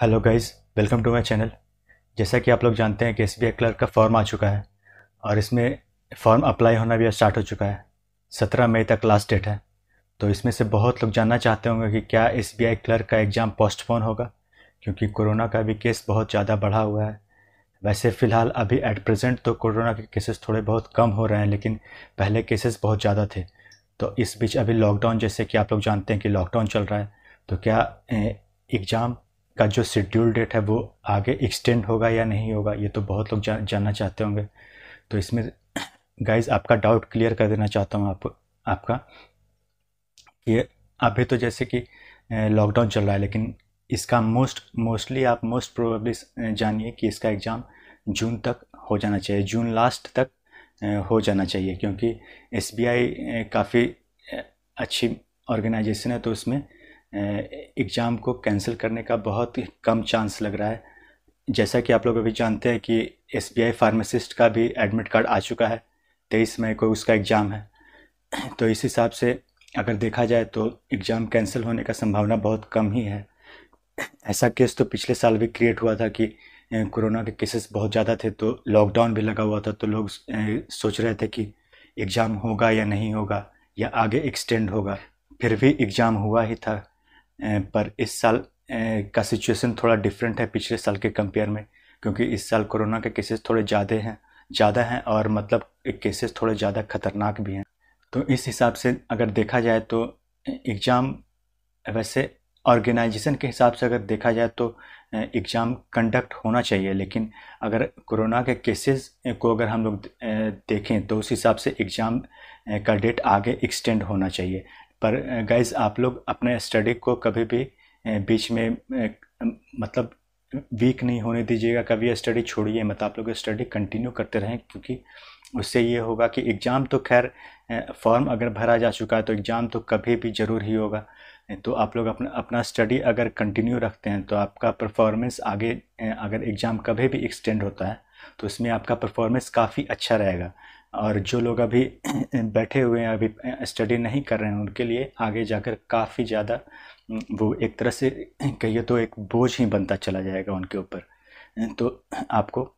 hello guys welcome to my channel जैसा कि आप लोग जानते हैं कि एस बी क्लर्क का फॉर्म आ चुका है और इसमें फॉर्म अप्लाई होना भी स्टार्ट हो चुका है सत्रह मई तक लास्ट डेट है तो इसमें से बहुत लोग जानना चाहते होंगे कि क्या एस बी क्लर्क का एग्ज़ाम पोस्टपोन होगा क्योंकि कोरोना का भी केस बहुत ज़्यादा बढ़ा हुआ है वैसे फ़िलहाल अभी एट प्रेजेंट तो कोरोना के केसेस थोड़े बहुत कम हो रहे हैं लेकिन पहले केसेस बहुत ज़्यादा थे तो इस बीच अभी लॉकडाउन जैसे कि आप लोग जानते हैं कि लॉकडाउन चल रहा है तो क्या एग्ज़ाम का जो शेड्यूल डेट है वो आगे एक्सटेंड होगा या नहीं होगा ये तो बहुत लोग जा, जानना चाहते होंगे तो इसमें गाइज आपका डाउट क्लियर कर देना चाहता हूँ आप आपका ये अभी तो जैसे कि लॉकडाउन चल रहा है लेकिन इसका मोस्ट मोस्टली आप मोस्ट प्रोबेबली जानिए कि इसका एग्ज़ाम जून तक हो जाना चाहिए जून लास्ट तक हो जाना चाहिए क्योंकि एस काफ़ी अच्छी ऑर्गेनाइजेशन है तो उसमें एग्ज़ाम को कैंसिल करने का बहुत कम चांस लग रहा है जैसा कि आप लोग अभी जानते हैं कि एस बी आई फार्मासिस्ट का भी एडमिट कार्ड आ चुका है तेईस मई को उसका एग्ज़ाम है तो इस हिसाब से अगर देखा जाए तो एग्ज़ाम कैंसिल होने का संभावना बहुत कम ही है ऐसा केस तो पिछले साल भी क्रिएट हुआ था कि कोरोना के केसेस बहुत ज़्यादा थे तो लॉकडाउन भी लगा हुआ था तो लोग सोच रहे थे कि एग्ज़ाम होगा या नहीं होगा या आगे एक्सटेंड होगा फिर भी एग्ज़ाम हुआ ही था पर इस साल का सिचुएशन थोड़ा डिफरेंट है पिछले साल के कंपेयर में क्योंकि इस साल कोरोना के केसेस थोड़े ज़्यादा हैं ज़्यादा हैं और मतलब केसेस थोड़े ज़्यादा खतरनाक भी हैं तो इस हिसाब से अगर देखा जाए तो एग्ज़ाम वैसे ऑर्गेनाइजेशन के हिसाब से अगर देखा जाए तो एग्ज़ाम कंडक्ट होना चाहिए लेकिन अगर कोरोना के केसेस को अगर हम लोग देखें तो उस हिसाब से एग्ज़ाम का डेट आगे एक्सटेंड होना चाहिए पर गाइज आप लोग अपने स्टडी को कभी भी बीच में मतलब वीक नहीं होने दीजिएगा कभी स्टडी छोड़िए मत आप लोग स्टडी कंटिन्यू करते रहें क्योंकि उससे ये होगा कि एग्ज़ाम तो खैर फॉर्म अगर भरा जा चुका है तो एग्ज़ाम तो कभी भी ज़रूर ही होगा तो आप लोग अपना अपना स्टडी अगर कंटिन्यू रखते हैं तो आपका परफॉर्मेंस आगे अगर एग्ज़ाम कभी भी एक्सटेंड होता है तो इसमें आपका परफॉर्मेंस काफ़ी अच्छा रहेगा और जो लोग अभी बैठे हुए हैं अभी स्टडी नहीं कर रहे हैं उनके लिए आगे जाकर काफ़ी ज़्यादा वो एक तरह से कहिए तो एक बोझ ही बनता चला जाएगा उनके ऊपर तो आपको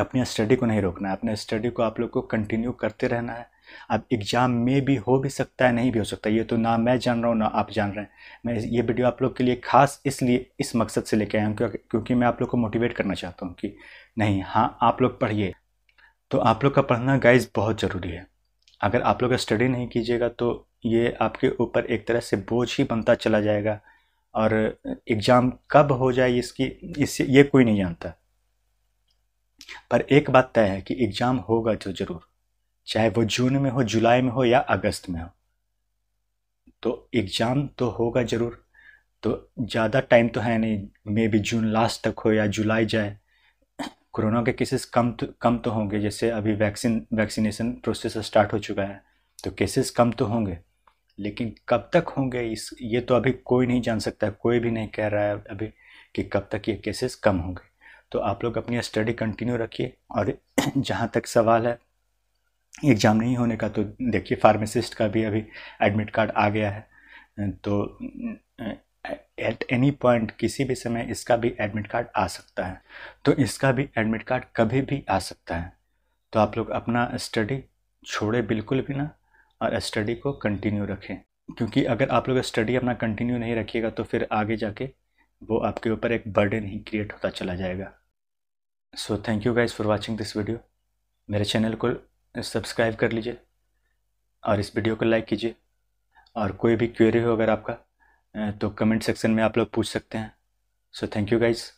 अपने स्टडी को नहीं रोकना है अपने स्टडी को आप लोग को कंटिन्यू करते रहना है अब एग्ज़ाम में भी हो भी सकता है नहीं भी हो सकता ये तो ना मैं जान रहा हूँ ना आप जान रहे हैं मैं ये वीडियो आप लोग के लिए खास इसलिए इस मकसद से लेके आया हूँ क्योंकि मैं आप लोग को मोटिवेट करना चाहता हूँ कि नहीं हाँ आप लोग पढ़िए तो आप लोग का पढ़ना गाइज बहुत ज़रूरी है अगर आप लोग स्टडी नहीं कीजिएगा तो ये आपके ऊपर एक तरह से बोझ ही बनता चला जाएगा और एग्ज़ाम कब हो जाए इसकी इससे ये कोई नहीं जानता पर एक बात तय है कि एग्ज़ाम होगा तो ज़रूर चाहे वो जून में हो जुलाई में हो या अगस्त में हो तो एग्ज़ाम तो होगा ज़रूर तो ज़्यादा टाइम तो है नहीं मे बी जून लास्ट तक हो या जुलाई जाए कोरोना के केसेस कम तो कम तो होंगे जैसे अभी वैक्सीन वैक्सीनेशन प्रोसेस स्टार्ट हो चुका है तो केसेस कम तो होंगे लेकिन कब तक होंगे इस ये तो अभी कोई नहीं जान सकता कोई भी नहीं कह रहा है अभी कि कब तक ये केसेस कम होंगे तो आप लोग अपनी स्टडी कंटिन्यू रखिए और जहाँ तक सवाल है एग्ज़ाम नहीं होने का तो देखिए फार्मेसिस्ट का भी अभी एडमिट कार्ड आ गया है तो एट एनी पॉइंट किसी भी समय इसका भी एडमिट कार्ड आ सकता है तो इसका भी एडमिट कार्ड कभी भी आ सकता है तो आप लोग अपना स्टडी छोड़े बिल्कुल भी ना और स्टडी को कंटिन्यू रखें क्योंकि अगर आप लोग स्टडी अपना कंटिन्यू नहीं रखिएगा तो फिर आगे जाके वो आपके ऊपर एक बर्डन ही क्रिएट होता चला जाएगा so thank you guys for watching this video मेरे चैनल को सब्सक्राइब कर लीजिए और इस वीडियो को लाइक कीजिए और कोई भी क्वेरी हो अगर आपका तो कमेंट सेक्शन में आप लोग पूछ सकते हैं सो थैंक यू गाइज़